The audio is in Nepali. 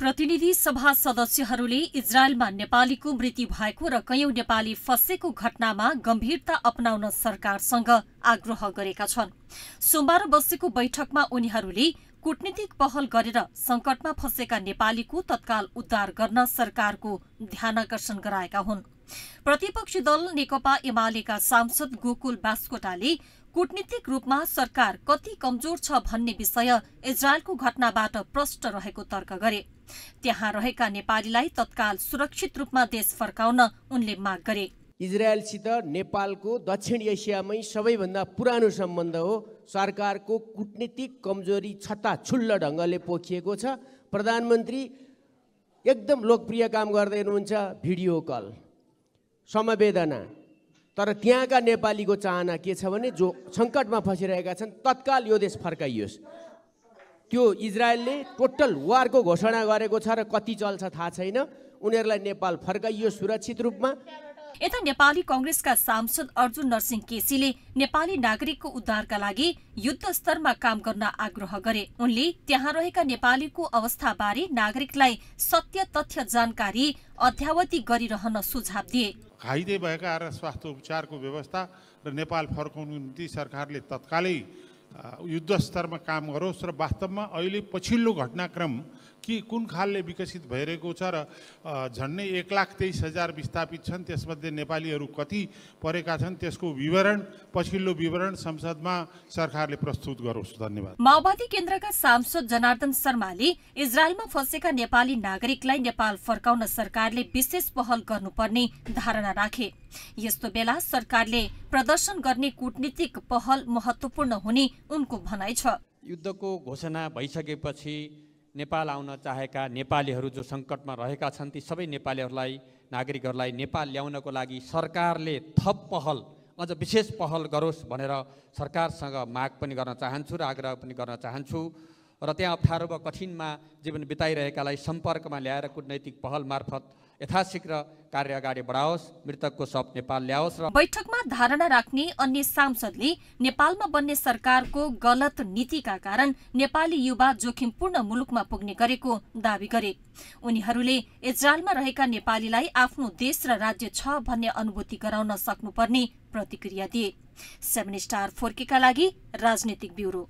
प्रतिनिधि सभा सदस्यहरूले इजरायलमा नेपालीको मृत्यु भएको र कैयौं नेपाली फसेको घटनामा गम्भीरता अपनाउन सरकारसँग आग्रह गरेका छन् सोमबार बसेको बैठकमा उनीहरूले कूटनीतिक पहल गरेर संकटमा फसेका नेपालीको तत्काल उद्धार गर्न सरकारको ध्यानकर्षण गराएका हुन् प्रतिपक्षी दल नेकपा एमालेका सांसद गोकुल बास्कोटाले कूटनीतिक रूपमा सरकार कति कमजोर छ भन्ने विषय इजरायलको घटनाबाट प्रष्ट रहेको तर्क गरे त्यहाँ रहेका नेपालीलाई तत्काल सुरक्षित रूपमा देश फर्काउन उनले माग गरे इजरायलसित नेपालको दक्षिण एसियामै सबैभन्दा पुरानो सम्बन्ध हो सरकारको कुटनीतिक कमजोरी छत्ता छुल्ल ढङ्गले पोखिएको छ प्रधानमन्त्री एकदम लोकप्रिय काम गर्दै हुनुहुन्छ भिडियो कल समवेदना तर त्यहाँका नेपालीको चाहना के छ भने जो सङ्कटमा फसिरहेका छन् तत्काल यो देश फर्काइयोस् त्यो इजरायलले टोटल वारको घोषणा गरेको छ र कति चल्छ थाहा छैन उनीहरूलाई नेपाल फर्काइयो सुरक्षित रूपमा यता नेपाली कङ्ग्रेसका सांसद अर्जुन नरसिंह केसीले नेपाली नागरिकको उद्धारका लागि युद्ध स्तरमा काम गर्न आग्रह गरे उनले त्यहाँ रहेका नेपालीको अवस्थाबारे नागरिकलाई सत्य तथ्य जानकारी अध्यावधि गरिरहन सुझाव दिए घाइते भएका र स्वास्थ्य उपचारको व्यवस्था र नेपाल फर्काउनु निम्ति सरकारले तत्कालै युद्ध स्तरमा काम गरोस् र वास्तवमा अहिले पछिल्लो घटनाक्रम के कुन खालले विकसित भइरहेको छ र झन्डै एक लाख तेइस हजार विस्थापित छन् त्यसमध्ये नेपालीहरू कति परेका छन् त्यसको विवरण पछिल्लो विवरण संसदमा सरकारले प्रस्तुत गरोस् धन्यवाद माओवादी केन्द्रका सांसद जनार्दन शर्माले इजरायलमा फँसेका नेपाली नागरिकलाई नेपाल फर्काउन सरकारले विशेष पहल गर्नुपर्ने धारणा राखे यस्तो बेला सरकारले प्रदर्शन गर्ने कूटनीतिक पहल महत्वपूर्ण हुने उनको भनाइ छ युद्धको घोषणा भइसकेपछि नेपाल आउन चाहेका नेपालीहरू जो सङ्कटमा रहेका छन् ती सबै नेपालीहरूलाई नागरिकहरूलाई नेपाल ल्याउनको लागि सरकारले थप पहल अझ विशेष पहल गरोस् भनेर सरकारसँग माग पनि गर्न चाहन्छु र आग्रह पनि गर्न चाहन्छु र त्यहाँ अप्ठ्यारो वा कठिनमा जीवन बिताइरहेकालाई सम्पर्कमा ल्याएर कुटनैतिक पहल मार्फत यथाशीघ्र कार्य अगाडि बढाओस् मृतकको सप नेपाल ल्याओस् र बैठकमा धारणा राख्ने अन्य सांसदले नेपालमा बन्ने सरकारको गलत नीतिका कारण नेपाली युवा जोखिमपूर्ण मुलुकमा पुग्ने गरेको दावी गरे उनीहरूले इजरायलमा रहेका नेपालीलाई आफ्नो देश र राज्य छ भन्ने अनुभूति गराउन सक्नुपर्ने प्रतिक्रिया दिए सेभेन स्टार फोर्केका लागि राजनीतिक ब्युरो